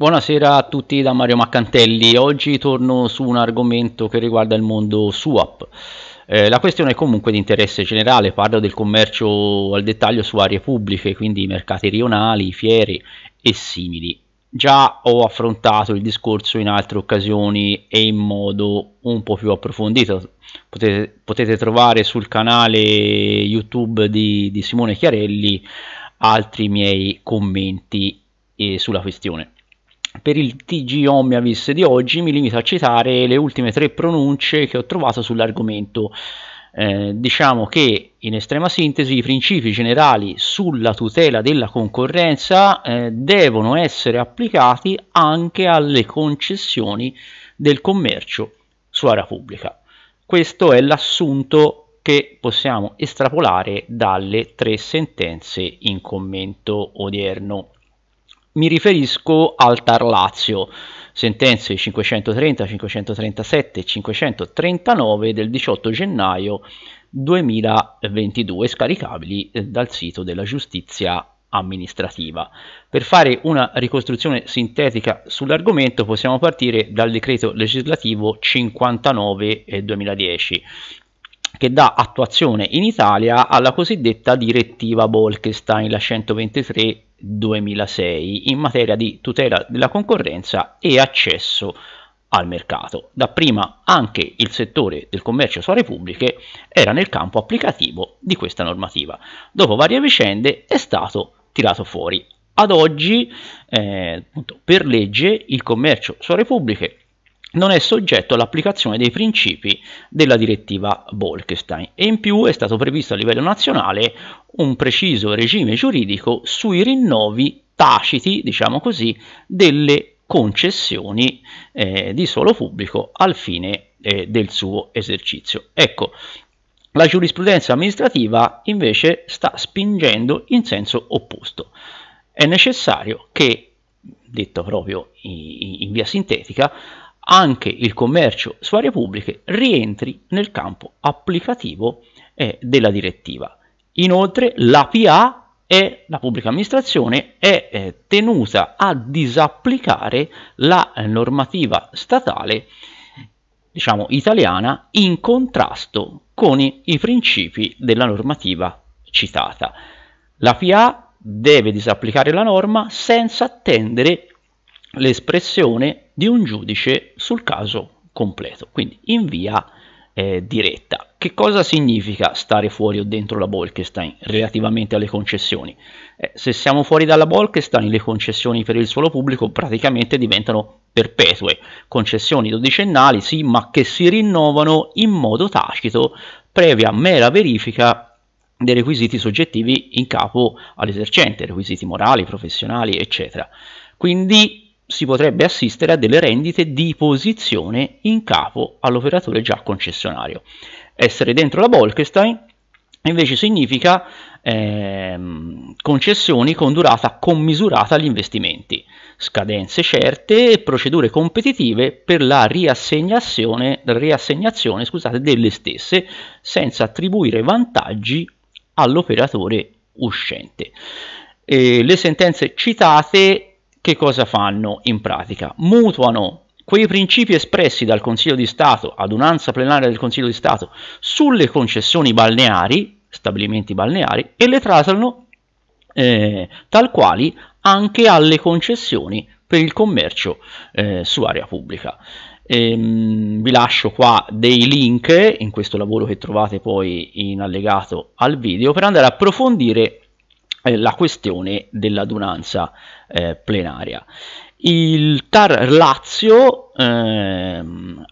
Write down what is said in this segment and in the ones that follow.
Buonasera a tutti da Mario Maccantelli, oggi torno su un argomento che riguarda il mondo SWAP. Eh, la questione è comunque di interesse generale, parlo del commercio al dettaglio su aree pubbliche, quindi mercati rionali, fieri e simili. Già ho affrontato il discorso in altre occasioni e in modo un po' più approfondito. Potete, potete trovare sul canale YouTube di, di Simone Chiarelli altri miei commenti eh, sulla questione per il TG Omniavis di oggi mi limito a citare le ultime tre pronunce che ho trovato sull'argomento. Eh, diciamo che in estrema sintesi i principi generali sulla tutela della concorrenza eh, devono essere applicati anche alle concessioni del commercio su area pubblica. Questo è l'assunto che possiamo estrapolare dalle tre sentenze in commento odierno. Mi riferisco al Tar Lazio, sentenze 530, 537 e 539 del 18 gennaio 2022, scaricabili eh, dal sito della giustizia amministrativa. Per fare una ricostruzione sintetica sull'argomento possiamo partire dal decreto legislativo 59-2010 eh, che dà attuazione in Italia alla cosiddetta direttiva Bolkestein, la 123 2006 in materia di tutela della concorrenza e accesso al mercato. Dapprima anche il settore del commercio su aree pubbliche era nel campo applicativo di questa normativa. Dopo varie vicende è stato tirato fuori. Ad oggi, eh, per legge, il commercio su aree pubbliche non è soggetto all'applicazione dei principi della direttiva Bolkestein e in più è stato previsto a livello nazionale un preciso regime giuridico sui rinnovi taciti, diciamo così, delle concessioni eh, di suolo pubblico al fine eh, del suo esercizio. Ecco, la giurisprudenza amministrativa invece sta spingendo in senso opposto. È necessario che, detto proprio in, in via sintetica, anche il commercio su aree pubbliche rientri nel campo applicativo eh, della direttiva. Inoltre l'APA e la pubblica amministrazione è eh, tenuta a disapplicare la eh, normativa statale diciamo italiana in contrasto con i, i principi della normativa citata. La PA deve disapplicare la norma senza attendere l'espressione di un giudice sul caso completo, quindi in via eh, diretta. Che cosa significa stare fuori o dentro la Bolkestein relativamente alle concessioni? Eh, se siamo fuori dalla Bolkestein le concessioni per il suolo pubblico praticamente diventano perpetue, concessioni dodicennali sì, ma che si rinnovano in modo tacito previa mera verifica dei requisiti soggettivi in capo all'esercente, requisiti morali, professionali, eccetera. Quindi si potrebbe assistere a delle rendite di posizione in capo all'operatore già concessionario. Essere dentro la Bolkestein invece significa ehm, concessioni con durata commisurata agli investimenti, scadenze certe e procedure competitive per la riassegnazione, riassegnazione scusate, delle stesse senza attribuire vantaggi all'operatore uscente. E le sentenze citate che cosa fanno in pratica? Mutuano quei principi espressi dal Consiglio di Stato, adunanza plenaria del Consiglio di Stato, sulle concessioni balneari, stabilimenti balneari, e le traslano eh, tal quali anche alle concessioni per il commercio eh, su area pubblica. Ehm, vi lascio qua dei link in questo lavoro che trovate poi in allegato al video per andare a approfondire eh, la questione dell'adunanza eh, plenaria. Il TAR Lazio eh,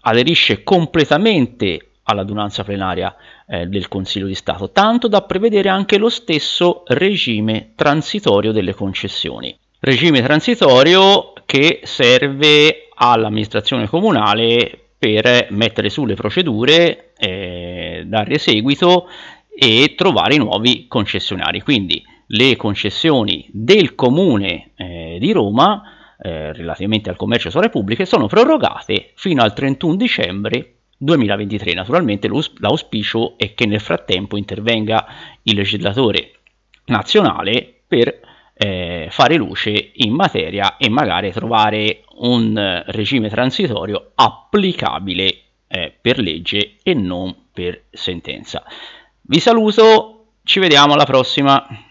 aderisce completamente all'adunanza plenaria eh, del Consiglio di Stato, tanto da prevedere anche lo stesso regime transitorio delle concessioni. Regime transitorio che serve all'amministrazione comunale per mettere su le procedure, eh, dare seguito e trovare i nuovi concessionari. Quindi le concessioni del Comune eh, di Roma eh, relativamente al commercio su aree pubbliche sono prorogate fino al 31 dicembre 2023. Naturalmente l'auspicio è che nel frattempo intervenga il legislatore nazionale per eh, fare luce in materia e magari trovare un eh, regime transitorio applicabile eh, per legge e non per sentenza. Vi saluto, ci vediamo alla prossima.